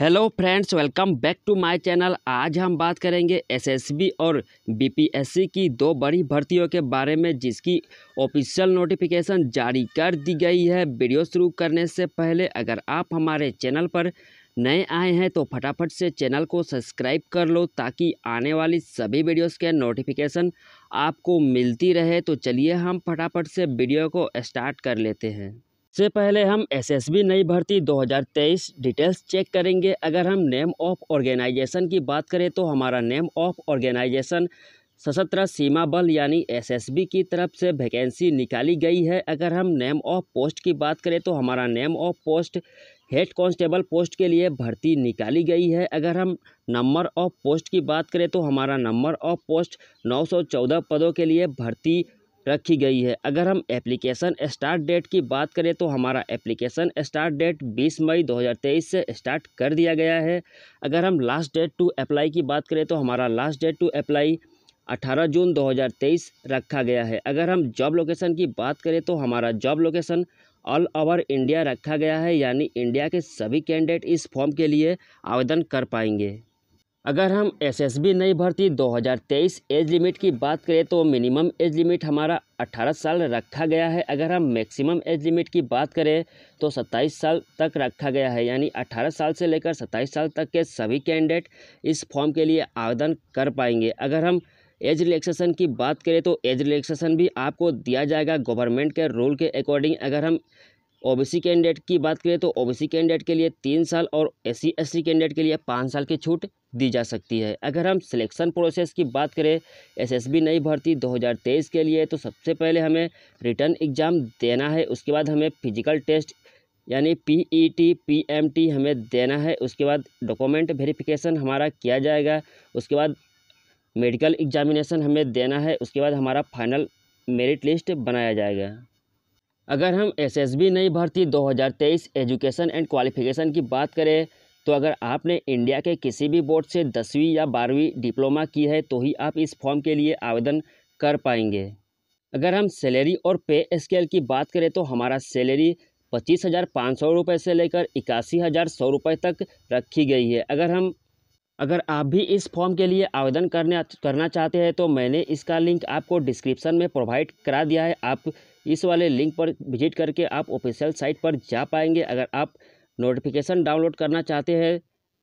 hello friends welcome back to my channel आज हम बात करेंगे एसएसबी और बीपीएससी की दो बड़ी भर्तियों के बारे में जिसकी ऑफिशियल नोटिफिकेशन जारी कर दी गई है वीडियो शुरू करने से पहले अगर आप हमारे चैनल पर नए आए हैं तो फटाफट से चैनल को सब्सक्राइब कर लो ताकि आने वाली सभी वीडियोस के नोटिफिकेशन आपको मिलती रहे तो चलिए हम फटाफट से वीडियो को स्टार्ट कर लेते हैं सबसे पहले हम एसएसबी नई भर्ती 2023 डिटेल्स चेक करेंगे अगर हम नेम ऑफ ऑर्गेनाइजेशन की बात करें तो हमारा नेम ऑफ ऑर्गेनाइजेशन सशस्त्र सीमा बल यानी एसएसबी की तरफ से वैकेंसी निकाली गई है अगर हम नेम ऑफ पोस्ट की बात करें तो हमारा name of post head constable post के लिए भर्ती निकाली गई है अगर हम नंबर ऑफ पोस्ट की बात करें तो हमारा नंबर ऑफ पोस्ट 914 पदों के लिए भर्ती रखी गई है अगर हम एप्लीकेशन स्टार्ट डेट की बात करें तो हमारा एप्लीकेशन स्टार्ट डेट 20 मई 2023 से स्टार्ट कर दिया गया है अगर हम लास्ट डेट टू अप्लाई की बात करें तो हमारा last date to apply 18 June 2023 रखा गया है अगर हम जॉब लोकेशन की बात करें तो हमारा job location all over India रखा गया है यानी इंडिया के सभी कैंडिडेट इस फॉर्म के लिए आवेदन कर पाएंगे अगर हम एसएसबी नई भर्ती 2023 एज लिमिट की बात करें तो मिनिमम एज लिमिट हमारा 18 साल रखा गया है अगर हम मैक्सिमम एज लिमिट की बात करें तो 27 साल तक रखा गया है यानी 18 साल से लेकर 27 साल तक के सभी कैंडिडेट इस फॉर्म के लिए आवेदन कर पाएंगे अगर हम एज रिलैक्सेशन की बात करें तो एज रिलैक्सेशन भी आपको दिया जाएगा गवर्नमेंट के रूल के अकॉर्डिंग अगर हम ओबीसी कैंडिडेट की बात करें तो ओबीसी कैंडिडेट के लिए तीन साल और एस सी कैंडिडेट के लिए पाँच साल की छूट दी जा सकती है अगर हम सिलेक्शन प्रोसेस की बात करें एसएसबी नई भर्ती 2023 के लिए तो सबसे पहले हमें रिटर्न एग्ज़ाम देना है उसके बाद हमें फिजिकल टेस्ट यानी पीईटी पीएमटी हमें देना है उसके बाद डॉक्यूमेंट वेरिफिकेशन हमारा किया जाएगा उसके बाद मेडिकल एग्जामिनेशन हमें देना है उसके बाद हमारा फाइनल मेरिट लिस्ट बनाया जाएगा अगर हम एसएसबी नई भर्ती 2023 एजुकेशन एंड क्वालिफिकेशन की बात करें तो अगर आपने इंडिया के किसी भी बोर्ड से दसवीं या बारहवीं डिप्लोमा की है तो ही आप इस फॉर्म के लिए आवेदन कर पाएंगे अगर हम सैलरी और पे स्केल की बात करें तो हमारा सैलरी पच्चीस हज़ार पाँच सौ रुपये से लेकर इक्यासी हज़ार सौ रुपये तक रखी गई है अगर हम अगर आप भी इस फॉर्म के लिए आवेदन करने करना चाहते हैं तो मैंने इसका लिंक आपको डिस्क्रिप्शन में प्रोवाइड करा दिया है आप इस वाले लिंक पर विजिट करके आप ऑफिशियल साइट पर जा पाएंगे अगर आप नोटिफिकेशन डाउनलोड करना चाहते हैं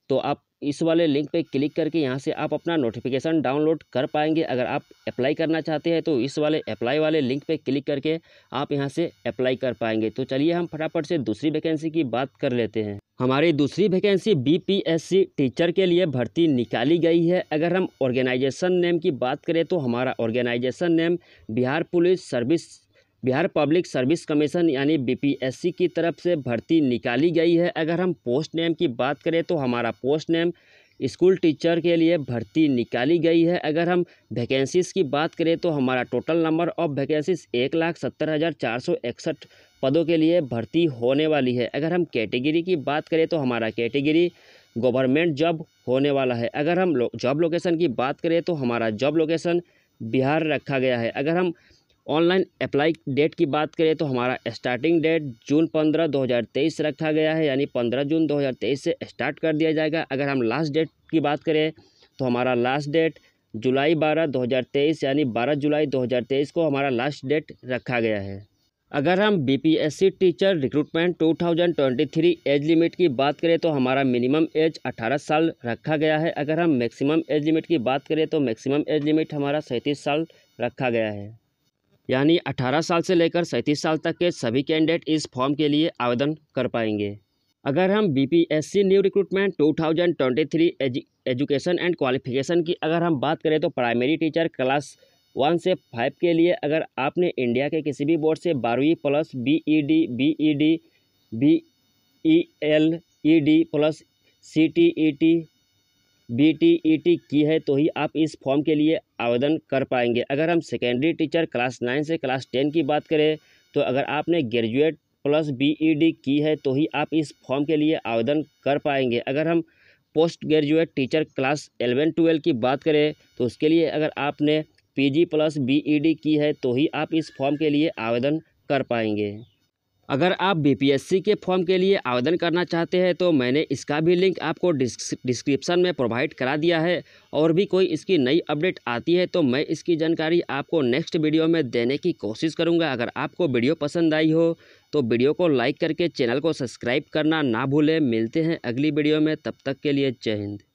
तो आप इस वाले लिंक पर क्लिक करके यहाँ से आप अपना नोटिफिकेशन डाउनलोड कर पाएंगे अगर आप अप्लाई करना चाहते हैं तो इस वाले अप्लाई वाले लिंक पर क्लिक करके आप यहाँ से अप्लाई कर पाएंगे तो चलिए हम फटाफट से दूसरी वैकेंसी की बात कर लेते हैं हमारी दूसरी वैकेंसी बीपीएससी टीचर के लिए भर्ती निकाली गई है अगर हम ऑर्गेनाइजेशन नेम की बात करें तो हमारा organisation name Bihar police service Bihar public service commission यानी बीपीएससी की तरफ से भर्ती निकाली गई है अगर हम पोस्ट नेम की बात करें तो हमारा पोस्ट नेम स्कूल टीचर के लिए भर्ती निकाली गई है अगर हम वैकेंसीज़ की बात करें तो हमारा टोटल नंबर ऑफ वैकेंसीज़ एक लाख सत्तर हज़ार चार सौ इकसठ पदों के लिए भर्ती होने वाली है अगर हम कैटेगरी की बात करें तो हमारा कैटेगरी गवर्नमेंट जॉब होने वाला है अगर हम लो, जॉब लोकेशन की बात करें तो हमारा जॉब लोकेशन बिहार रखा गया है अगर हम ऑनलाइन अप्लाई डेट की बात करें तो हमारा स्टार्टिंग डेट जून पंद्रह दो हज़ार तेईस रखा गया है यानी पंद्रह जून दो हज़ार तेईस से स्टार्ट कर दिया जाएगा अगर हम लास्ट डेट की बात करें तो हमारा लास्ट डेट जुलाई बारह दो हज़ार तेईस यानी बारह जुलाई दो हज़ार तेईस को हमारा लास्ट डेट रखा गया है अगर हम BPSC teacher recruitment 2023 age limit की बात करें तो हमारा मिनिमम एज 18 साल रखा गया है अगर हम मैक्सिमम एज लिमिट की बात करें तो मैक्सिमम एज लिमिट हमारा सैंतीस साल रखा गया है यानी 18 साल से लेकर सैंतीस साल तक के सभी कैंडिडेट इस फॉर्म के लिए आवेदन कर पाएंगे अगर हम B P S C new recruitment two thousand twenty three education and qualification की अगर हम बात करें तो प्राइमरी टीचर क्लास वन से फाइव के लिए अगर आपने इंडिया के किसी भी बोर्ड से बारहवीं plus B E D B E D B E L E D plus C T E T B T E T की है तो ही आप इस फॉर्म के लिए आवेदन कर पाएंगे अगर हम सेकेंडरी टीचर क्लास नाइन से क्लास टेन की बात करें तो अगर आपने graduate plus B E D की है तो ही आप इस फॉर्म के लिए आवेदन कर पाएंगे अगर हम post graduate teacher class eleven twelve की बात करें तो उसके लिए अगर आपने पी प्लस बी की है तो ही आप इस फॉर्म के लिए आवेदन कर पाएंगे अगर आप बीपीएससी के फॉर्म के लिए आवेदन करना चाहते हैं तो मैंने इसका भी लिंक आपको डिस्क्रिप्शन में प्रोवाइड करा दिया है और भी कोई इसकी नई अपडेट आती है तो मैं इसकी जानकारी आपको नेक्स्ट वीडियो में देने की कोशिश करूंगा अगर आपको वीडियो पसंद आई हो तो वीडियो को लाइक करके चैनल को सब्सक्राइब करना ना भूलें मिलते हैं अगली वीडियो में तब तक के लिए जय हिंद